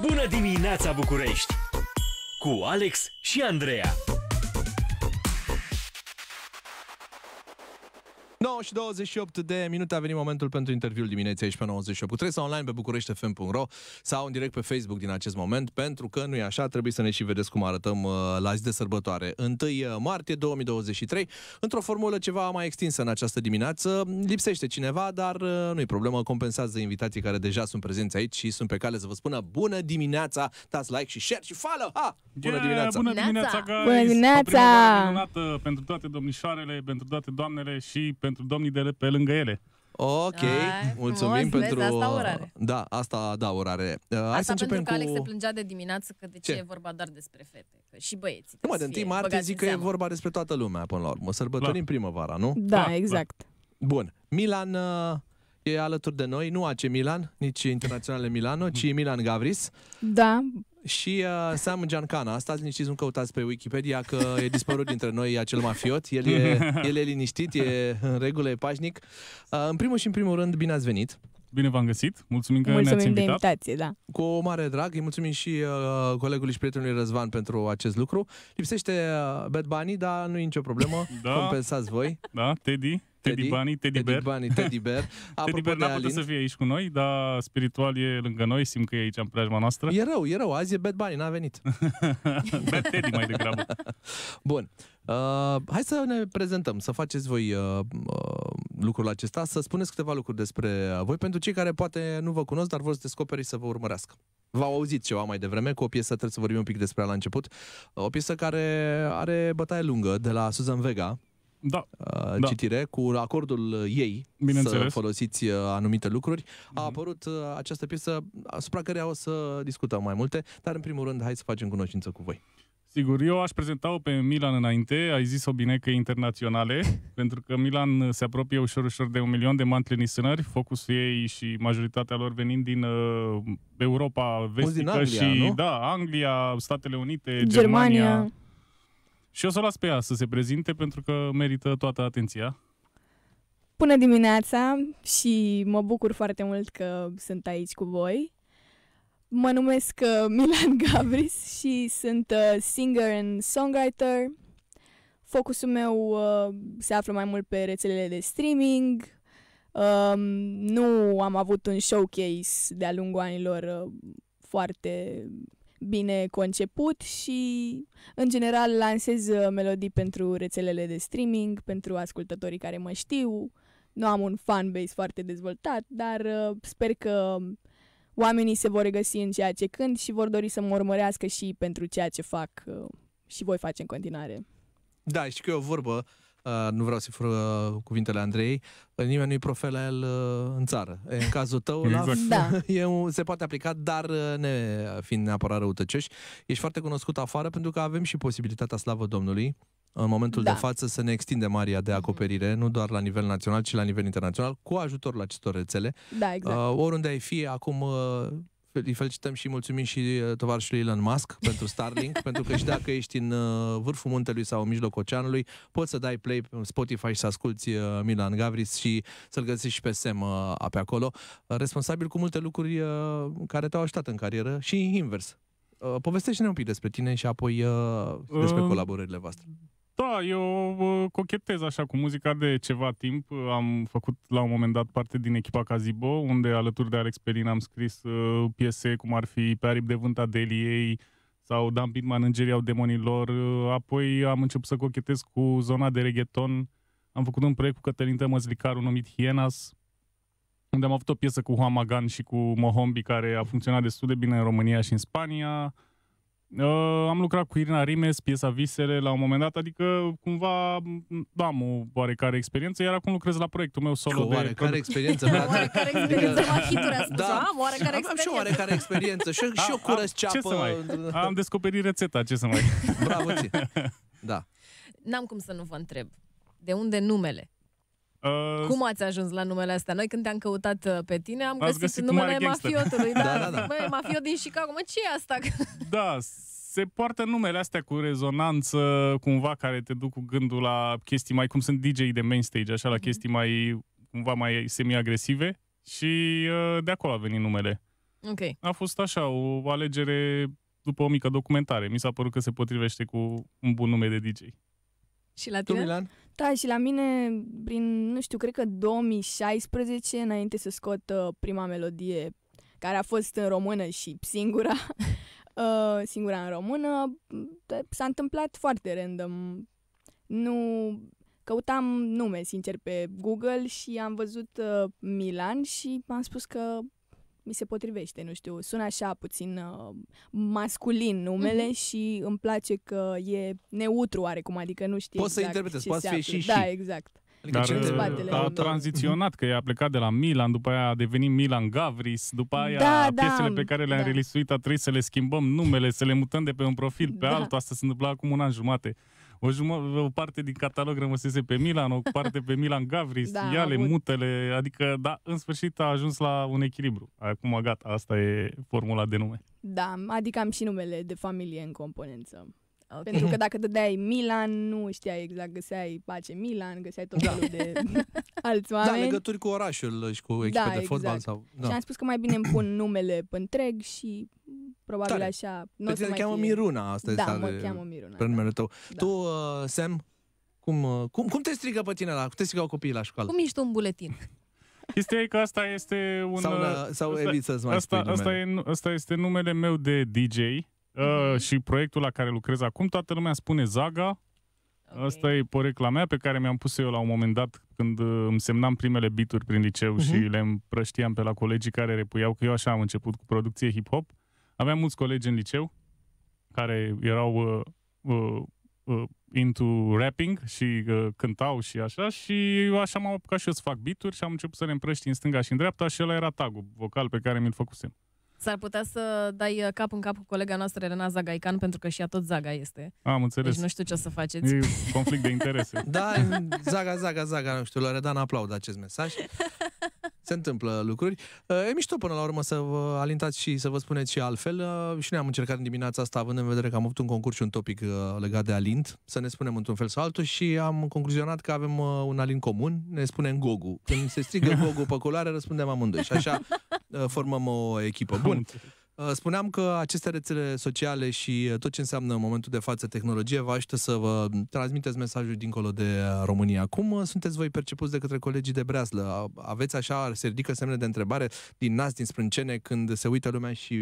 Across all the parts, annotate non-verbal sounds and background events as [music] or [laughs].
Bună dimineața București! Cu Alex și Andreea. 9 și 28 de minute a venit momentul pentru interviul dimineții aici pe Trebuie sau online pe bucureștefm.ro sau în direct pe Facebook din acest moment, pentru că nu e așa, trebuie să ne și vedeți cum arătăm uh, la zi de sărbătoare. 1 uh, martie 2023, într-o formulă ceva mai extinsă în această dimineață, lipsește cineva, dar uh, nu e problemă, compensează invitații care deja sunt prezenți aici și sunt pe cale să vă spună bună dimineața, dați like și share și follow! Ha! Bună yeah, dimineața! Bună dimineața, guys! Bună dimineața! pentru toate domnișoarele, pentru toate doamnele și pentru pentru domnii de pe lângă ele. Ok, Ai, mulțumim frumos, pentru... Vezi, asta orare. Da, asta da orare. Uh, asta hai să începem pentru că cu... Alex se plângea de dimineață că de ce, ce? e vorba doar despre fete, că și băieții. mă, de întâi martie zic că seama. e vorba despre toată lumea până la urmă. Sărbătorim da. primăvara, nu? Da, da exact. Da. Bun, Milan uh, e alături de noi, nu AC Milan, nici Internaționale Milano, ci Milan Gavris. Da, și uh, Sam Giancana, astăzi liniștiți, nu căutați pe Wikipedia că e dispărut dintre noi acel mafiot, el e, el e liniștit, e în regulă, e pașnic. Uh, în primul și în primul rând, bine ați venit! Bine v-am găsit, mulțumim că mulțumim ne-ați invitat. de invitație, da. Cu mare drag, îi mulțumim și uh, colegului și prietenului Răzvan pentru acest lucru. Lipsește uh, Bad Bunny, dar nu e nicio problemă, da. compensați voi. Da, Teddy. Teddy, Bunny, Teddy, Teddy Bear. Bunny, Teddy Bear. [laughs] Teddy Bear n-a putut să fie aici cu noi, dar spiritual e lângă noi, simt că e aici în preajma noastră. E rău, e rău, azi e Bad Bunny, n-a venit. [laughs] Bad Teddy mai degrabă. [laughs] Bun. Uh, hai să ne prezentăm, să faceți voi uh, uh, lucrul acesta, să spuneți câteva lucruri despre voi pentru cei care poate nu vă cunosc, dar vor să descoperi să vă urmărească. V-au auzit ceva mai devreme cu o piesă, trebuie să vorbim un pic despre la început, o piesă care are bătaie lungă de la Susan Vega, da, uh, da. citire cu acordul uh, ei să folosiți uh, anumite lucruri. A mhm. apărut această piesă asupra care o să discutăm mai multe, dar în primul rând hai să facem cunoștință cu voi. Sigur, eu aș prezenta-o pe Milan înainte, ai zis-o bine că e internaționale, [laughs] pentru că Milan se apropie ușor-ușor de un milion de mantlenisânări, focusul ei și majoritatea lor venind din uh, Europa vestică Anglia, și nu? da, Anglia, Statele Unite, Germania. Germania și o să o las pe ea să se prezinte pentru că merită toată atenția. Bună dimineața și mă bucur foarte mult că sunt aici cu voi. Mă numesc uh, [laughs] Milan Gabris și sunt uh, singer and songwriter. Focusul meu uh, se află mai mult pe rețelele de streaming. Um, nu am avut un showcase de-a lungul anilor foarte bine conceput și, în general, lansez uh, melodii pentru rețelele de streaming, pentru ascultătorii care mă știu. Nu am un fanbase foarte dezvoltat, dar uh, sper că oamenii se vor regăsi în ceea ce cânt și vor dori să mă urmărească și pentru ceea ce fac uh, și voi face în continuare. Da, și că e o vorbă uh, Uh, nu vreau să fur cuvintele Andrei, uh, nimeni nu-i profe la el uh, în țară. E, în cazul tău, [laughs] exact. la f- da. [laughs] e un, se poate aplica, dar uh, ne fiind neapărat răutăcioși, ești foarte cunoscut afară pentru că avem și posibilitatea, slavă Domnului, în momentul da. de față să ne extindem aria de acoperire, nu doar la nivel național, ci la nivel internațional, cu ajutorul acestor rețele. Da, exact. Uh, oriunde ai fi, acum uh, îi felicităm și mulțumim și uh, tovarșului Elon Musk pentru Starlink, [laughs] pentru că și dacă ești în uh, vârful muntelui sau în mijlocul oceanului, poți să dai play pe Spotify și să asculti uh, Milan Gavris și să-l găsești și pe Sem pe acolo, responsabil cu multe lucruri care te-au ajutat în carieră și invers. Povestește-ne un pic despre tine și apoi despre um, colaborările voastre. Da, eu cochetez așa cu muzica de ceva timp. Am făcut la un moment dat parte din echipa Cazibo, unde alături de Alex Perin am scris uh, piese cum ar fi Pe aripi de vânta Deliei sau Dan Pitman, Îngerii au demonilor. Uh, apoi am început să cochetez cu zona de reggaeton. Am făcut un proiect cu Cătălin Tămăzlicaru numit Hienas, unde am avut o piesă cu Juan Magan și cu Mohombi, care a funcționat destul de bine în România și în Spania. Uh, am lucrat cu Irina Rimes, piesa Visele, la un moment dat, adică cumva am o oarecare experiență, iar acum lucrez la proiectul meu solo Cu oarecare de... [laughs] care da. experiență, Oarecare experiență, mă hituri spus, da. am oarecare experiență. Am și oarecare experiență, și, și eu curăț ceapă. Ce să mai? Am descoperit rețeta, ce să mai? Bravo ție. [laughs] Da. N-am cum să nu vă întreb. De unde numele? Uh, Cum ați ajuns la numele astea? Noi când te-am căutat uh, pe tine, am găsit, găsit numele mafiotului. [laughs] Da, da, da, da. Băi, mafiot din Chicago, mă, ce e asta? [laughs] da, se poartă numele astea cu rezonanță, cumva, care te duc cu gândul la chestii mai, cum sunt DJ de main stage, așa, la mhm. chestii mai, cumva, mai semi-agresive și uh, de acolo a venit numele. Ok. A fost așa, o alegere după o mică documentare. Mi s-a părut că se potrivește cu un bun nume de DJ. Și la tine? Tu, Milan? Da, și la mine, prin, nu știu, cred că 2016, înainte să scot uh, prima melodie care a fost în română și singura, [laughs] uh, singura în română, s-a întâmplat foarte random. Nu căutam nume, sincer, pe Google și am văzut uh, Milan și am spus că mi se potrivește, nu știu, sună așa puțin uh, masculin numele mm-hmm. și îmi place că e neutru oarecum, adică nu știu. Poți exact să interpretezi, poate fi și și. Da, exact. Adică Dar ce uh, spatele a tranziționat, că a plecat de la Milan, după aia a devenit Milan Gavris, după aia da, piesele da, pe care le-am da. relisuit a trebuit să le schimbăm numele, să le mutăm de pe un profil pe da. altul, asta se întâmplă acum un an jumate o, jumătate, o parte din catalog rămăsese pe Milan, o parte pe Milan Gavris, [laughs] da, Iale, Mutele, adică, da, în sfârșit a ajuns la un echilibru. Acum, gata, asta e formula de nume. Da, adică am și numele de familie în componență. Okay. Pentru că dacă dădeai Milan, nu știai exact, găseai pace Milan, găseai tot da. felul [laughs] [laughs] da. de alți oameni. Da, legături cu orașul și cu echipa da, de fotbal. Exact. Sau, da. Și am spus că mai bine îmi pun [clears throat] numele pe întreg și Probabil Tare. așa. Nu Pe tine cheamă fi... Miruna asta. Da, mă cheamă Miruna. Prenumele da. tău. Da. Tu, uh, Sam, cum, uh, cum, cum te strigă pe tine la, cum te o copiii la școală? Cum ești un buletin? Chestia e că asta este un... Sau, la, uh, sau asta, evit să-ți mai asta, spui asta, e, asta este numele meu de DJ uh, mm-hmm. și proiectul la care lucrez acum. Toată lumea spune Zaga. Okay. Asta e porecla mea pe care mi-am pus eu la un moment dat când uh, îmi semnam primele bituri prin liceu uh-huh. Mm-hmm. și le împrăștiam pe la colegii care repuiau că eu așa am început cu producție hip-hop. Uh, Aveam mulți colegi în liceu care erau uh, uh, uh, into rapping și uh, cântau și așa și eu așa m-am apucat și eu să fac bituri și am început să le împrăști în stânga și în dreapta și ăla era tagul vocal pe care mi-l făcusem. S-ar putea să dai uh, cap în cap cu colega noastră Elena Zagaican, pentru că și ea tot Zaga este. Am înțeles. Deci nu știu ce o să faceți. E conflict de interese. [laughs] da, Zaga, Zaga, Zaga, nu știu, Loredana aplaudă acest mesaj se întâmplă lucruri. Uh, e mișto până la urmă să vă alintați și să vă spuneți și altfel. Uh, și ne-am încercat în dimineața asta, având în vedere că am avut un concurs și un topic uh, legat de alint, să ne spunem într-un fel sau altul și am concluzionat că avem un alint comun, ne spunem Gogu. Când se strigă Gogu pe culoare, răspundem amândoi și așa formăm o echipă. Bun. Uh, spuneam că aceste rețele sociale și uh, tot ce înseamnă în momentul de față tehnologie vă ajută să vă transmiteți mesajul dincolo de uh, România. Cum sunteți voi percepuți de către colegii de breazlă? Aveți așa, se ridică semne de întrebare din nas, din sprâncene, când se uită lumea și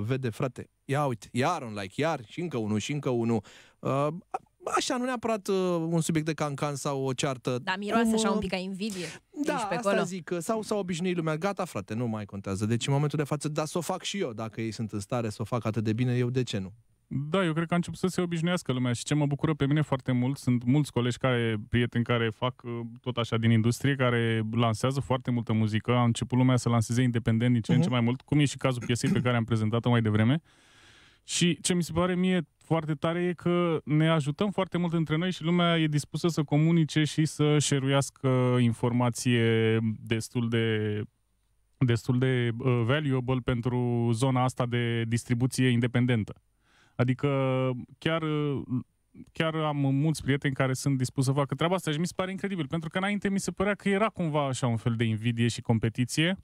vede, frate, ia uite, iar un like, iar și încă unul, și încă unul. Așa, nu neapărat un subiect de cancan sau o ceartă. Dar miroase Cum... așa un pic ca invidie da, pe asta acolo. zic, sau s au obișnuit lumea, gata frate, nu mai contează. Deci în momentul de față, da, să o fac și eu, dacă ei sunt în stare să o fac atât de bine, eu de ce nu? Da, eu cred că a început să se obișnuiască lumea și ce mă bucură pe mine foarte mult, sunt mulți colegi care, prieteni care fac uh, tot așa din industrie, care lansează foarte multă muzică, a început lumea să lanseze independent din ce uh-huh. în ce mhm. mai mult, cum e și cazul piesei pe care am prezentat-o mai devreme. Și ce mi se pare mie foarte tare e că ne ajutăm foarte mult între noi și lumea e dispusă să comunice și să șeruiască informație destul de destul de uh, valuable pentru zona asta de distribuție independentă. Adică chiar uh, chiar am mulți prieteni care sunt dispuși să facă treaba asta și mi se pare incredibil, pentru că înainte mi se părea că era cumva așa un fel de invidie și competiție,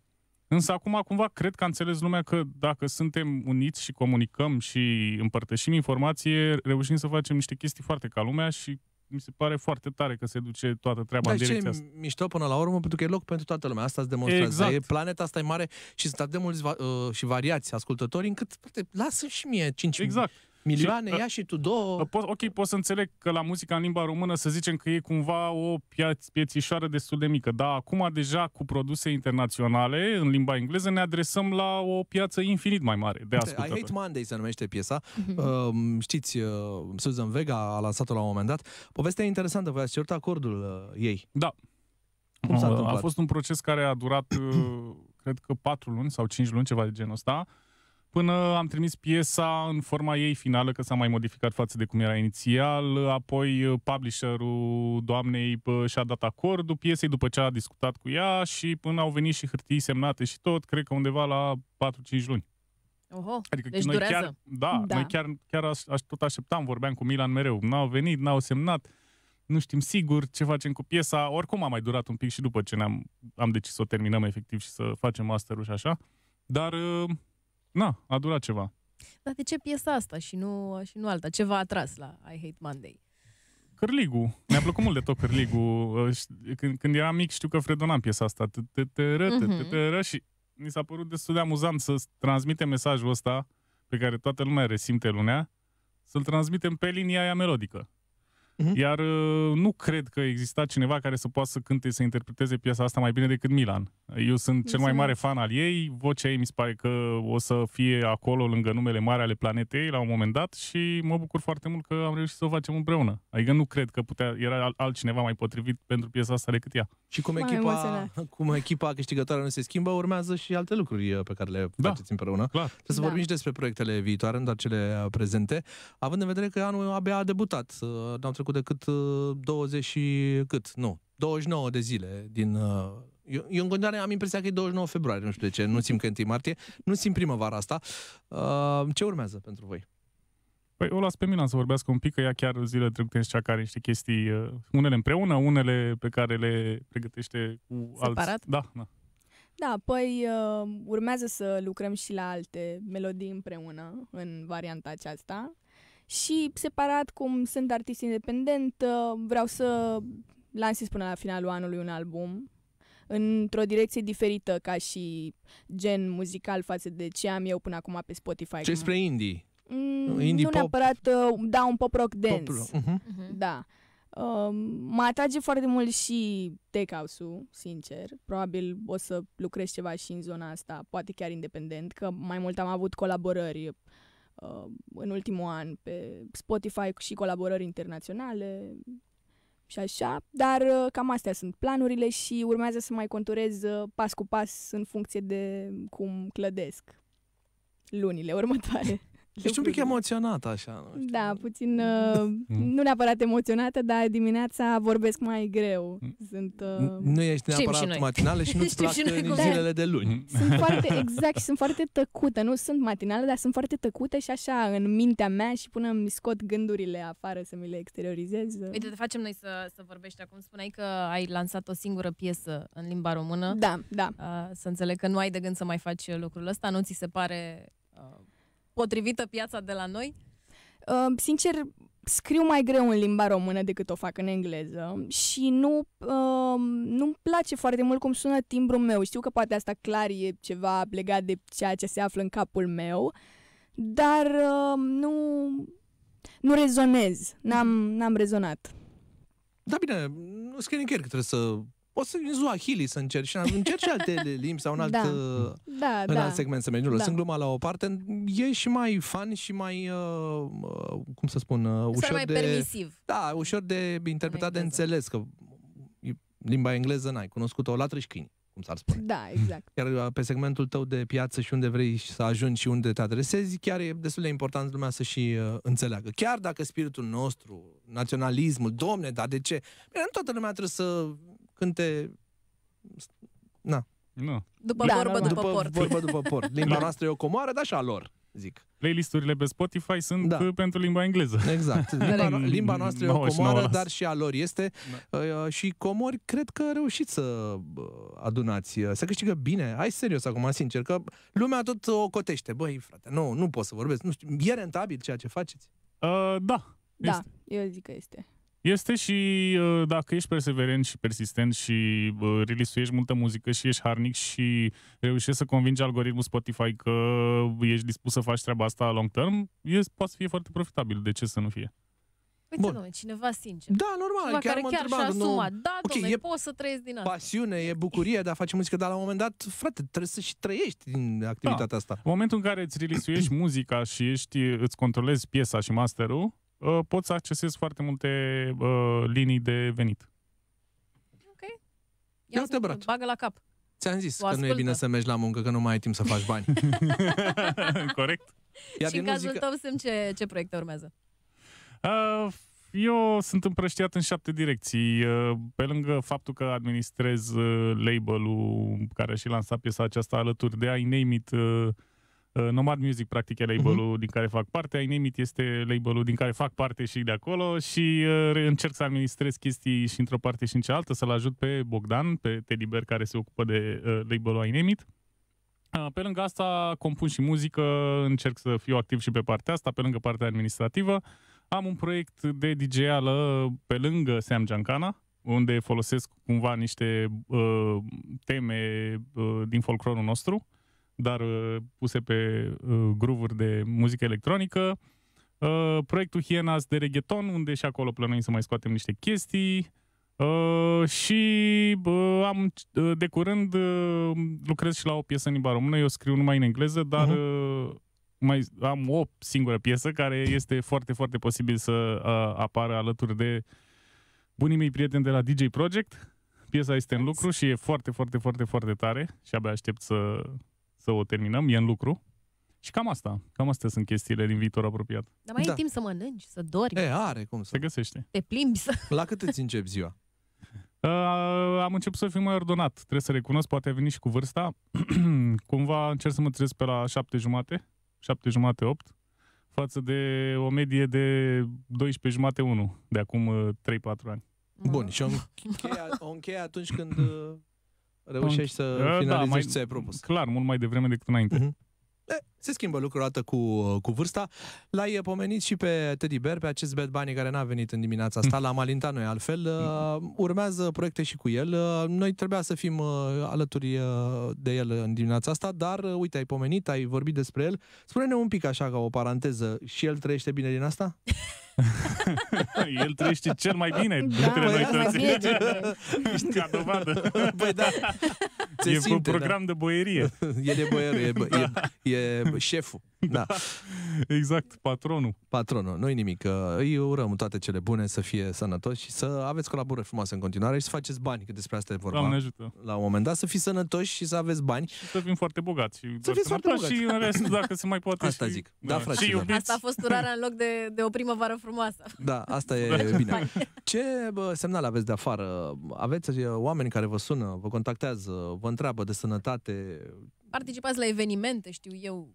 Însă acum cumva cred că a înțeles lumea că dacă suntem uniți și comunicăm și împărtășim informație, reușim să facem niște chestii foarte ca lumea și mi se pare foarte tare că se duce toată treaba da, în direcția asta. mișto până la urmă, pentru că e loc pentru toată lumea. Asta îți demonstrează. Exact. E, planeta asta e mare și sunt atât de mulți va, uh, și variați ascultători încât, frate, lasă și mie 5 exact milioane, și, ia și tu două. Uh, po- ok, pot să înțeleg că la muzica în limba română să zicem că e cumva o pia- piețișoară destul de mică, dar acum deja cu produse internaționale în limba engleză ne adresăm la o piață infinit mai mare de ascultători. I Hate Monday se numește piesa. Mm-hmm. Uh, știți, uh, Susan Vega a lansat-o la un moment dat. Povestea e interesantă, voi ați acordul uh, ei. Da. Cum s-a uh, a, a fost un proces care a durat, uh, cred că patru luni sau cinci luni, ceva de genul ăsta. Uh, până am trimis piesa în forma ei finală, că s-a mai modificat față de cum era inițial, apoi uh, publisherul doamnei uh, și-a dat acordul piesei după ce a discutat cu ea și până au venit și hârtii semnate și tot, cred că undeva la 4-5 luni. Oho, adică deci noi durează. Chiar, da, da, noi chiar, chiar aș, aș, tot așteptam, vorbeam cu Milan mereu. N-au venit, n-au semnat, nu știm sigur ce facem cu piesa. Oricum a mai durat un pic și după ce ne-am am decis să o terminăm efectiv și să facem masterul și așa. Dar uh, na, a durat ceva. Dar de ce piesa asta și nu, și nu alta? Ce v-a atras la I Hate Monday? Cârligu. Mi-a plăcut mult de tot Cârligu. [laughs] Când, când eram mic știu că fredonam piesa asta. Mhm. Și mi s-a părut destul de amuzant să transmite mesajul ăsta pe care toată lumea resimte lunea, să-l transmitem pe linia aia melodică. Uh-huh. Iar uh, nu cred că exista cineva care să poată să cânte, să interpreteze piesa asta mai bine decât Milan. Eu sunt Mulțumesc. cel mai mare fan al ei, vocea ei mi se pare că o să fie acolo lângă numele mare ale planetei la un moment dat și mă bucur foarte mult că am reușit să o facem împreună. Adică nu cred că putea, era altcineva mai potrivit pentru piesa asta decât ea. Și cum echipa, cum echipa câștigătoare nu se schimbă, urmează și alte lucruri uh, pe care le da, faceți împreună. Clar. Trebuie să da. vorbim și despre proiectele viitoare, dar cele uh, prezente, având în vedere că anul abia a debutat. N-au trecut decât 20 uh, și cât, nu, 29 de zile din... Uh, eu, eu în continuare am impresia că e 29 februarie, nu știu de ce, nu simt că e 1 martie, nu simt primăvara asta. Uh, ce urmează pentru voi? Păi o las pe Milan să vorbească un pic, că ea chiar zilele trecute este cea care niște chestii, unele împreună, unele pe care le pregătește cu Separat? alți. Da, da. Da, păi urmează să lucrăm și la alte melodii împreună în varianta aceasta și separat cum sunt artist independent, uh, vreau să lansez până la finalul anului un album într-o direcție diferită ca și gen muzical față de ce am eu până acum pe Spotify. Ce spre indie? Mm, indie nu pop. neapărat, uh, da, un pop rock dance. Pop rock. Uh-huh. Uh-huh. Da. Uh, mă atrage foarte mult și tech house-ul, sincer. Probabil o să lucrez ceva și în zona asta, poate chiar independent, că mai mult am avut colaborări Uh, în ultimul an pe Spotify și colaborări internaționale și așa, dar uh, cam astea sunt planurile și urmează să mai conturez uh, pas cu pas în funcție de cum clădesc lunile următoare. [laughs] Ești un pic emoționată așa. Nu știu. Da, puțin, uh, mm. nu neapărat emoționată, dar dimineața vorbesc mai greu. Mm. Sunt, uh... Nu ești neapărat și matinală și [laughs] nu-ți plac și nici da. zilele de luni. Da. Sunt foarte, exact, și sunt foarte tăcută. Nu sunt matinală, dar sunt foarte tăcută și așa în mintea mea și până îmi scot gândurile afară să mi le exteriorizez. Uite, te facem noi să, să vorbești acum. Spuneai că ai lansat o singură piesă în limba română. Da, da. Uh, să înțeleg că nu ai de gând să mai faci lucrul ăsta. Nu ți se pare... Uh, potrivită piața de la noi? Uh, sincer, scriu mai greu în limba română decât o fac în engleză și nu, uh, nu-mi place foarte mult cum sună timbrul meu. Știu că poate asta clar e ceva legat de ceea ce se află în capul meu, dar uh, nu, nu rezonez, n-am, n-am rezonat. Da, bine, nu scrie nicăieri că trebuie să o să vin Zoahili să și încerc și alte [laughs] limbi sau un da. alt, da. Da, în da. alt segment să mergi. da. gluma la o parte, e și mai fan și mai, uh, uh, cum să spun, uh, ușor mai de... permisiv. Da, ușor de interpretat, de înțeles, că limba engleză n-ai cunoscut-o latră și câini cum s-ar spune. Da, exact. Iar uh, pe segmentul tău de piață și unde vrei să ajungi și unde te adresezi, chiar e destul de important lumea să și uh, înțeleagă. Chiar dacă spiritul nostru, naționalismul, domne, dar de ce? Bine, toată lumea trebuie să când te... Na. Nu. După da, vorbă, da, da. după, după port. vorbă, după port. Limba da. noastră e o comoară, dar și a lor, zic. Playlisturile pe Spotify sunt da. pentru limba engleză. Exact. [laughs] Limba, limba noastră e o comoară, dar și a lor este. Da. Uh, și comori, cred că reușiți să adunați, ă, să câștigă bine. Hai serios acum, sincer, că lumea tot o cotește. Băi, frate, nu, nu pot să vorbesc. Nu știu, e rentabil ceea ce faceți? Uh, da. Da, este. eu zic că este. Este și uh, dacă ești perseverent și persistent și uh, release multă muzică și ești harnic și reușești să convingi algoritmul Spotify că ești dispus să faci treaba asta long term, ești poate să fie foarte profitabil. De ce să nu fie? Uite, Bun. Domne, cineva sincer. Da, normal. Cineva chiar care chiar și-a asumat. Nu... Da, okay, e... poți să trăiești din asta. Pasiune, e bucurie de a face muzică, dar la un moment dat, frate, trebuie să și trăiești din activitatea da. asta. În momentul în care îți release muzica și ești, îți controlezi piesa și masterul, Uh, poți să accesezi foarte multe uh, linii de venit. Ok. Ia uite, brat. Bagă la cap. Ți-am zis o că ascultă. nu e bine să mergi la muncă, că nu mai ai timp să faci bani. [laughs] Corect. Iar și în cazul muzică... tău sunt ce, ce proiecte urmează? Uh, eu sunt împrăștiat în șapte direcții. Uh, pe lângă faptul că administrez label-ul care și lansat piesa aceasta alături de I Name It, Uh, Nomad Music, practic, e mhm. label uh-huh. din care fac parte, iNamit este label din care fac parte și de acolo și uh, încerc să administrez chestii și într-o parte și în cealaltă, să-l ajut pe Bogdan, pe Bear, care se ocupă de uh, label-ul iNamit. Pe lângă asta, compun și muzică, încerc să fiu activ și pe partea asta, pe lângă partea administrativă. Am un proiect de dj pe lângă Sam Giancana, unde folosesc cumva niște uh, teme uh, din folclorul nostru dar uh, puse pe uh, gruvuri de muzică electronică. Uh, proiectul Hienas de reggaeton, unde și acolo plănuim să mai scoatem niște chestii. Uh, și uh, am de curând uh, lucrez și la o piesă în limba română, eu scriu numai în engleză, dar uh-huh. uh, mai am o singură piesă care este foarte, foarte posibil să uh, apară alături de bunii mei prieteni de la DJ Project. Piesa este în lucru și e foarte, foarte, foarte, foarte tare și abia aștept să să o terminăm, e în lucru. Și cam asta, cam astea sunt chestiile din viitor apropiat. Dar mai da. e timp să mănânci, să dormi. E, are cum să. Se găsește. Te plimbi să... La cât îți începi ziua? [laughs] Uh, am început să fiu mai ordonat, trebuie să recunosc, poate a venit și cu vârsta. [clears throat] Cumva încerc să mă trezesc pe la șapte jumate, șapte jumate, opt, față de o medie de 12 jumate 1, de acum 3-4 uh, ani. Bun, și o încheie, [laughs] o încheie atunci când uh, reușești să da, finalizezi da, mai, ce ai propus. Clar, mult mai devreme decât înainte. Uh-huh se schimbă lucrul odată cu, cu vârsta. L-ai pomenit și pe Teddy Bear, pe acest bad bunny care n-a venit în dimineața asta, l-am alintat noi altfel. Mm. Urmează proiecte și cu el. Noi trebuia să fim uh, alături uh, de el în dimineața asta, dar uh, uite, ai pomenit, ai vorbit despre el. Spune-ne un pic așa ca o paranteză, și el trăiește bine din asta? [laughs] El trăiește cel mai bine da, dintre bă, păi noi toți. [laughs] Ești ca dovadă. Băi, da. [laughs] Se e simte, un program da. de boierie. E de boierie, e, da. e, e trebuie, șeful. [laughs] Da. Exact, patronul. Patronul, nu-i nimic. Îi urăm toate cele bune, să fie sănătoși și să aveți colaborări frumoase în continuare și să faceți bani, că despre asta e vorba. Doamne ajută. La un moment dat, să fiți sănătoși și să aveți bani. Și să fim foarte bogați. Și să fiți foarte bogați. Și în rest, dacă se mai poate. Asta și... zic. Da, da și Asta a fost urarea în loc de, de o primăvară frumoasă. Da, asta e da. bine. Ce bă, semnal aveți de afară? Aveți oameni care vă sună, vă contactează, vă întreabă de sănătate? Participați la evenimente, știu eu,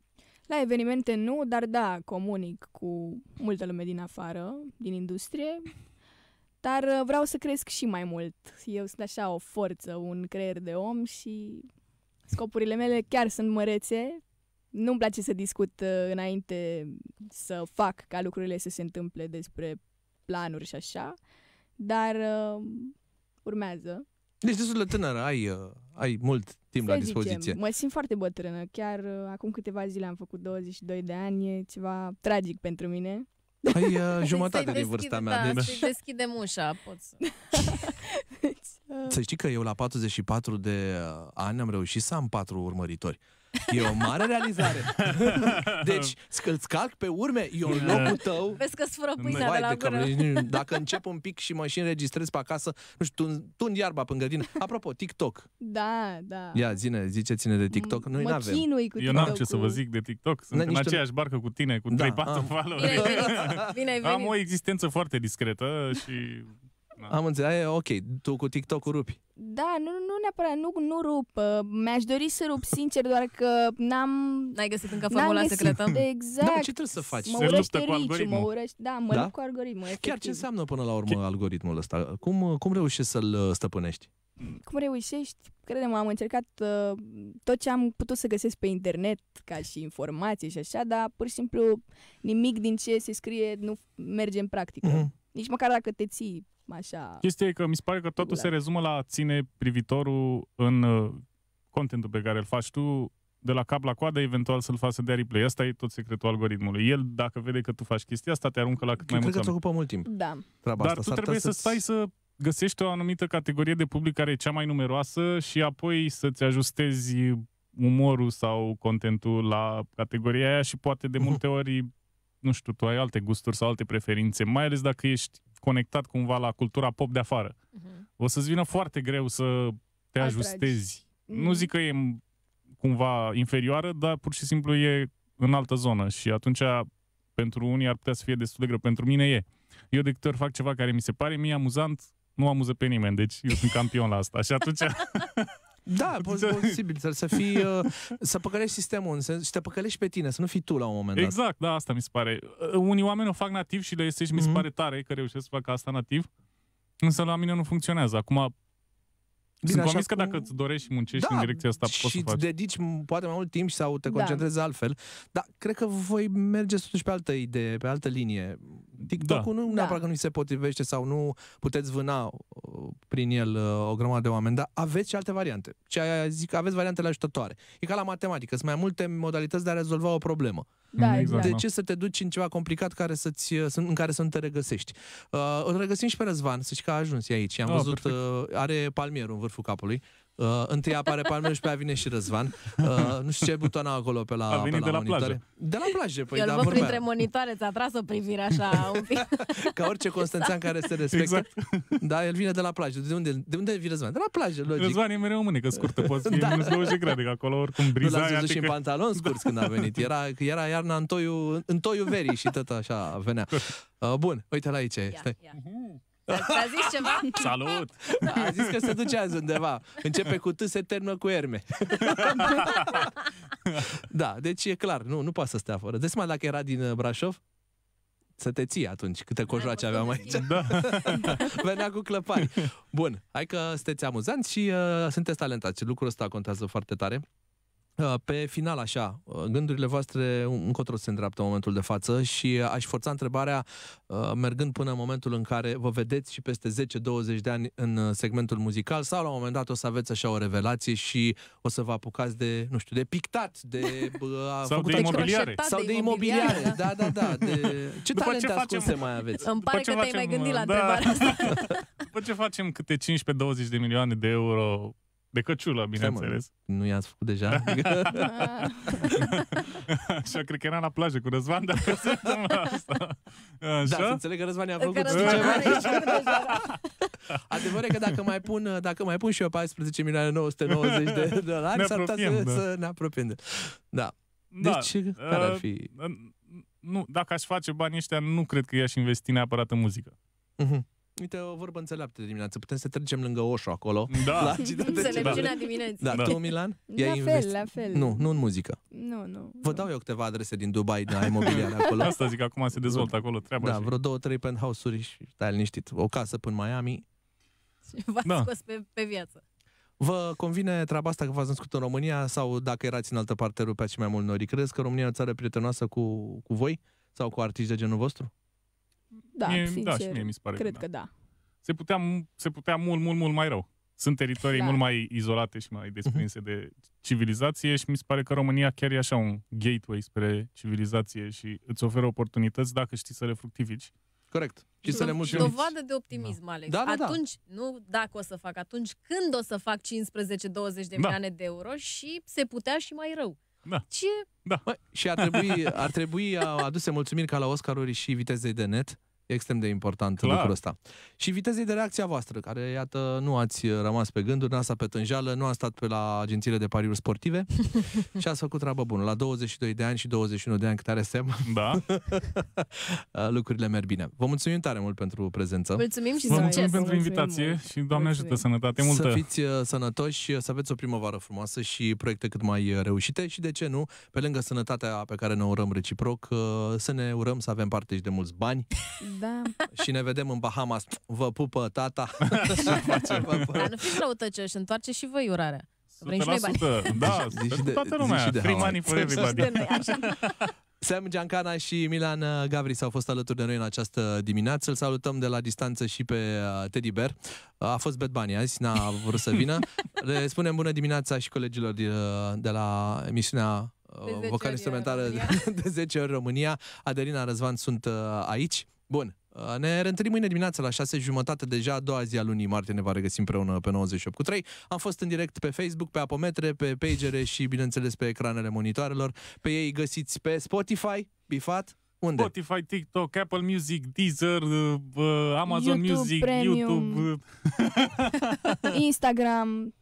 la evenimente nu, dar da, comunic cu multă lume din afară, din industrie, dar uh, vreau să cresc și mai mult. Eu sunt așa o forță, un creier de om și scopurile mele chiar sunt mărețe. Nu-mi place să discut uh, înainte să fac ca lucrurile să se întâmple despre planuri și așa, dar uh, urmează. Deci destul de tânără, ai, uh, ai mult timp Să la dispoziție. Zicem, mă simt foarte bătrână. Chiar uh, acum câteva zile am făcut 22 de ani, e ceva tragic pentru mine. Ai uh, [laughs] jumătate din vârsta da, mea. Da, de să deschidem ușa, poți să... deci, uh... Să știi că eu la 44 de uh, ani am reușit să am patru urmăritori. E o mare realizare. [laughs] deci, că-ți calc pe urme, e un locul tău... Vezi că sfură pâinea Vai, de la gură. Că, dacă [laughs] încep un pic și mă și înregistrez pe acasă, nu știu, tund, iarba pe grădină. Apropo, TikTok. Da, da. Ia, zine, zice ține de TikTok. Noi mă avem Eu n-am ce să vă zic de TikTok. Sunt în aceeași barcă cu tine, cu da, 3-4 ah. followeri. Bine, bine, Am o existență foarte discretă și da. Am înțeles, e ok, tu cu TikTok-ul rupi. Da, nu, nu neapărat, nu, nu rup. Uh, mi-aș dori să rup, sincer, doar că n-am... N-ai găsit încă formula secretă? Exact. Da, ce trebuie să faci? Mă urăște cu algoritmul. Mă urăște, da, mă da? cu algoritmul. Efectiv. Chiar ce înseamnă până la urmă algoritmul ăsta? Cum, cum reușești să-l uh, stăpânești? Cum reușești? Credem, am încercat uh, tot ce am putut să găsesc pe internet, ca și informații și așa, dar pur și simplu nimic din ce se scrie nu merge în practică. Mm-hmm. Nici măcar dacă te ții așa... Chestia e că mi se pare că totul da. se rezumă la ține privitorul în uh, contentul pe care îl faci tu de la cap la coadă, eventual să-l faci să dea replay. Asta e tot secretul algoritmului. El, dacă vede că tu faci chestia asta, te aruncă la cât Eu mai mult. Cred că ocupă mult timp. Da. Treaba Dar asta. tu trebuie să stai să găsești o anumită categorie de public care e cea mai numeroasă și apoi să-ți ajustezi umorul sau contentul la categoria aia și poate de mhm. multe ori, nu știu, tu ai alte gusturi sau alte preferințe, mai ales dacă ești conectat cumva la cultura pop de afară. Uh-huh. O să-ți vină foarte greu să te Atragi. ajustezi. Mm. Nu mhm. zic că e cumva inferioară, dar pur și simplu e în altă zonă și atunci pentru unii ar putea să fie destul de greu. Pentru mine e. Eu de câte ori fac ceva care mi se pare mie amuzant, nu amuză pe nimeni, deci eu sunt campion la asta. Și atunci [laughs] Da, adică- posibil, să fii, uh, să păcălești sistemul, să te păcălești pe tine, să nu fii tu la un moment dat. Exact, da, asta mi se pare. Uh, uh, unii oameni o fac nativ și le este și mm-hmm. mi se mhm. pare tare că reușesc să facă asta nativ, însă la mine nu funcționează. Acum, Bine, Sunt convins că cum... dacă îți dorești și muncești da, în direcția asta, și poți și să faci. dedici poate mai mult timp sau te da. concentrezi da. altfel, dar cred că voi mergeți totuși pe altă idee, pe altă linie. TikTok-ul da. nu da. că nu se potrivește sau nu puteți vâna uh, prin el uh, o grămadă de oameni, dar aveți și alte variante. Ce zic, aveți variantele ajutătoare. E ca la matematică, sunt mai multe modalități de a rezolva o problemă. Da, mm, exact. exact. De ce să te duci în ceva complicat care să-ți, uh, în care să nu te regăsești? Uh, îl regăsim și pe Răzvan, să știi că a ajuns aici. Am oh, ah, văzut, uh, are palmierul în vârful capului. Uh, întâi apare Palmer și pe aia vine și Răzvan. Uh, nu știu ce buton au acolo pe la, A venit pe la, de la monitoare. Plajă. De la plajă, păi, Eu da, vorbea. printre monitoare, ți-a tras o privire așa un pic. [laughs] Ca orice Constanțean exact. care se respectă. Exact. Da, el vine de la plajă. De unde, de unde vine Răzvan? De la plajă, logic. Răzvan e mereu mânecă scurtă, poți fi da. minus 20 grade, acolo oricum briza Nu l am văzut și în pantalon scurs [laughs] da. când a venit. Era, era iarna în toiul, în toiul verii și tot așa venea. [laughs] Uh, bun, uite la aici. Ia, ia. Mhm a zis ceva? Salut! Da, a zis că se duce azi undeva. Începe cu T, se termină cu erme. [laughs] da, deci e clar, nu, nu poate să stea fără. Deci mai dacă era din uh, Brașov, să te ții atunci, câte cojoace aveam aici. Da. [laughs] Venea cu clăpari. Bun, hai că sunteți amuzanți și uh, sunteți talentați. Lucrul ăsta contează foarte tare. Uh, pe final, așa, uh, gândurile voastre încotro se îndreaptă în momentul de față și uh, aș forța întrebarea mergând până în momentul în care vă vedeți și peste 10-20 de ani în segmentul muzical sau la un moment dat o să aveți așa o revelație și o să vă apucați de, nu știu, de pictat, de... [laughs] sau de imobiliare. Sau de imobiliare, da, da, da. de... [laughs] Ce După talente ce facem... ascunse mai aveți? Îmi pare După că te-ai mai gândit la da. întrebarea [laughs] asta. După ce facem câte 15-20 de milioane de euro de căciulă, bineînțeles. nu i-ați făcut deja? Așa, [laughs] [laughs] cred că era la plajă cu Răzvan, dar asta. Da, Așa? Da, să înțeleg că Răzvan i-a făcut ceva. [laughs] Adevărul e că dacă mai pun, dacă mai pun și eu 14 milioane 990 de dolari, s-ar putea da. să ne apropiem de... Da. da. Deci, da, care uh, ar fi... Uh, nu, dacă aș face banii ăștia, nu cred că i-aș investi neapărat în muzică. Uh-huh. Uite, o vorbă înțeleaptă dimineață. Putem să trecem lângă Oșo acolo. Da. La [laughs] Înțelepciunea dimineții. Da. da. Tu, Milan? La fel, investi... la fel. Nu, nu în muzică. Nu, nu. Vă dau eu câteva adrese din Dubai, de imobiliare [laughs] acolo. Asta zic, acum se dezvoltă acolo treaba. Da, și... vreo două, trei penthouse-uri și stai liniștit. O casă până Miami. Și v-ați da. scos pe, pe viață. Vă convine treaba asta că v-ați născut în România sau dacă erați în altă parte, rupeați și mai mult nori? Crezi că România e o țară prietenoasă cu, cu voi sau cu artiști de genul vostru? Da, mie, sincer, da, și mie mi se pare cred că da. da. Se, putea, se putea mult, mult, mult mai rău. Sunt teritorii da. mult mai izolate și mai desprinse mhm. de civilizație și mi se pare că România chiar e așa un gateway spre civilizație și îți oferă oportunități dacă știi să le fructifici. Corect. Și să le mulțumim. Dovadă de optimism, da. Alex. Da, da, da. atunci, da. nu dacă o să fac, atunci când o să fac 15-20 de da. milioane da. de euro și se putea și mai rău. Da. Ce? Da. Bă, și ar trebui, ar trebui aduse mulțumiri ca la Oscaruri și vitezei de net E extrem de important Clar. lucrul ăsta. Și vitezei de reacție a voastră, care, iată, nu ați uh, rămas pe gânduri, n-ați stat pe tânjală, nu ați stat pe la agențiile de pariuri sportive [laughs] și ați făcut treabă bună. La 22 de ani și 21 de ani cât are sem, da. [laughs] Uh, lucrurile merg bine. Vă mulțumim tare mult pentru prezență. Mulțumim și Vă mulțumim pentru mulțumim invitație mult. și Doamne mulțumim. ajută, sănătate multă. Să fiți uh, sănătoși, să aveți o primăvară frumoasă și proiecte cât mai reușite și, de ce nu, pe lângă sănătatea pe care ne urăm reciproc, să ne urăm să avem parte și de mulți bani [laughs] da. și ne vedem în Bahamas. Vă pupă tata. [laughs] Dar nu fiți și întoarce și voi urarea. Vrem și noi bani. Da, zici de, toată lumea. Zici de Free money for everybody. [laughs] Sam Giancana și Milan uh, Gavri s-au fost alături de noi în această dimineață. Îl salutăm de la distanță și pe uh, Teddy Bear. A fost bad bunny azi, n-a vrut să vină. [laughs] Le spunem bună dimineața și colegilor uh, de la emisiunea vocal-instrumentală de 10 ori România. Adelina Răzvan sunt aici. Bun. Uh, ne reîntâlnim mâine dimineața la 6 jumătate, deja a doua zi a lunii martie ne va regăsi împreună pe 3. Am fost în direct pe Facebook, pe Apometre, pe pagere și, bineînțeles, pe ecranele monitoarelor. Pe ei găsiți pe Spotify, Bifat, unde? Spotify, TikTok, Apple Music, Deezer, uh, uh, Amazon YouTube Music, Premium. YouTube, [laughs] Instagram,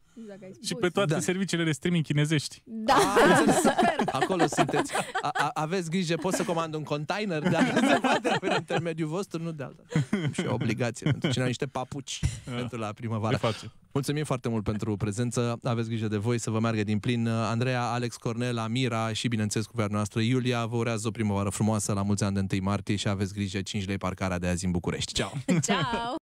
și pe toate da. serviciile de streaming chinezești. Da! A, ah. [laughs] super! Acolo sunteți. A, a, aveți grijă, pot să comand un container, dar nu se poate prin intermediul vostru, nu de altă. Și o obligație pentru cine niște papuci da. pentru la primăvară. Mulțumim foarte mult pentru prezență. Aveți grijă de voi să vă meargă din plin. Andreea, Alex Cornel, Amira și, bineînțeles, cuvernul noastră, Iulia, vă urează o primăvară frumoasă la mulți ani de 1 martie și aveți grijă 5 lei parcarea de azi în București. Ciao! Ciao!